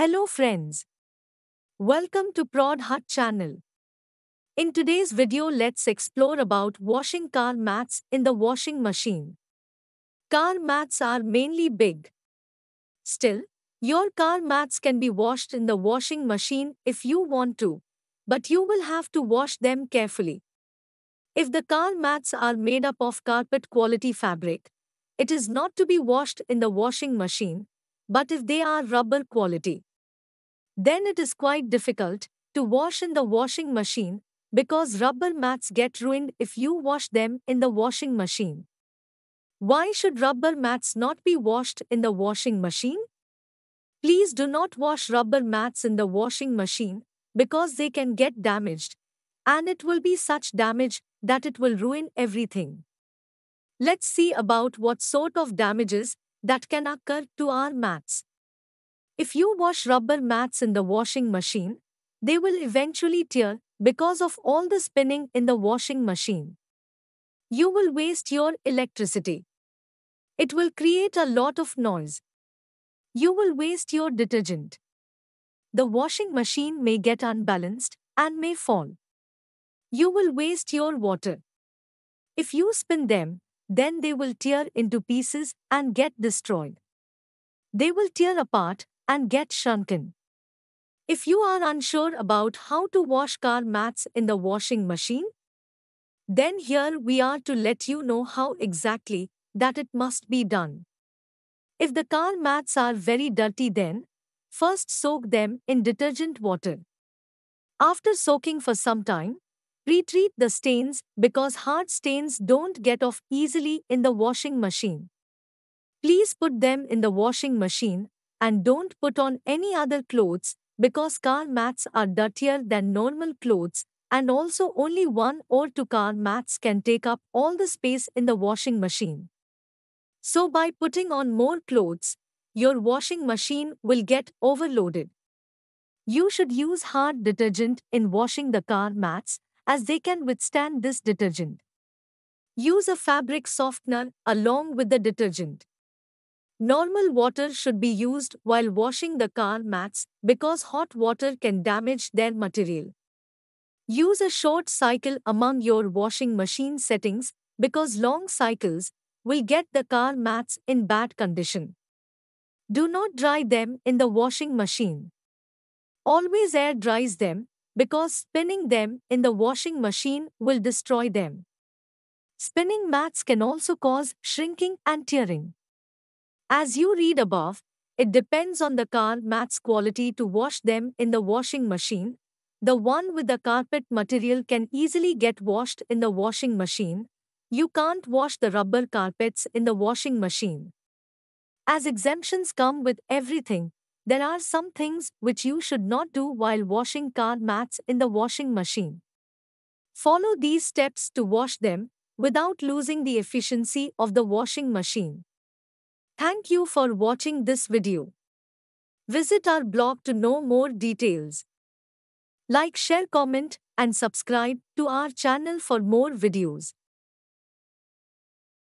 Hello friends. Welcome to Prod Hut channel. In today's video let's explore about washing car mats in the washing machine. Car mats are mainly big. Still, your car mats can be washed in the washing machine if you want to, but you will have to wash them carefully. If the car mats are made up of carpet quality fabric, it is not to be washed in the washing machine, but if they are rubber quality, then it is quite difficult to wash in the washing machine because rubber mats get ruined if you wash them in the washing machine. Why should rubber mats not be washed in the washing machine? Please do not wash rubber mats in the washing machine because they can get damaged, and it will be such damage that it will ruin everything. Let's see about what sort of damages that can occur to our mats. If you wash rubber mats in the washing machine, they will eventually tear because of all the spinning in the washing machine. You will waste your electricity. It will create a lot of noise. You will waste your detergent. The washing machine may get unbalanced and may fall. You will waste your water. If you spin them, then they will tear into pieces and get destroyed. They will tear apart and get shrunken. If you are unsure about how to wash car mats in the washing machine, then here we are to let you know how exactly that it must be done. If the car mats are very dirty then, first soak them in detergent water. After soaking for some time, retreat the stains because hard stains don't get off easily in the washing machine. Please put them in the washing machine and don't put on any other clothes because car mats are dirtier than normal clothes and also only one or two car mats can take up all the space in the washing machine. So by putting on more clothes, your washing machine will get overloaded. You should use hard detergent in washing the car mats as they can withstand this detergent. Use a fabric softener along with the detergent. Normal water should be used while washing the car mats because hot water can damage their material. Use a short cycle among your washing machine settings because long cycles will get the car mats in bad condition. Do not dry them in the washing machine. Always air dries them because spinning them in the washing machine will destroy them. Spinning mats can also cause shrinking and tearing. As you read above, it depends on the car mat's quality to wash them in the washing machine. The one with the carpet material can easily get washed in the washing machine. You can't wash the rubber carpets in the washing machine. As exemptions come with everything, there are some things which you should not do while washing car mats in the washing machine. Follow these steps to wash them without losing the efficiency of the washing machine. Thank you for watching this video. Visit our blog to know more details. Like, share, comment and subscribe to our channel for more videos.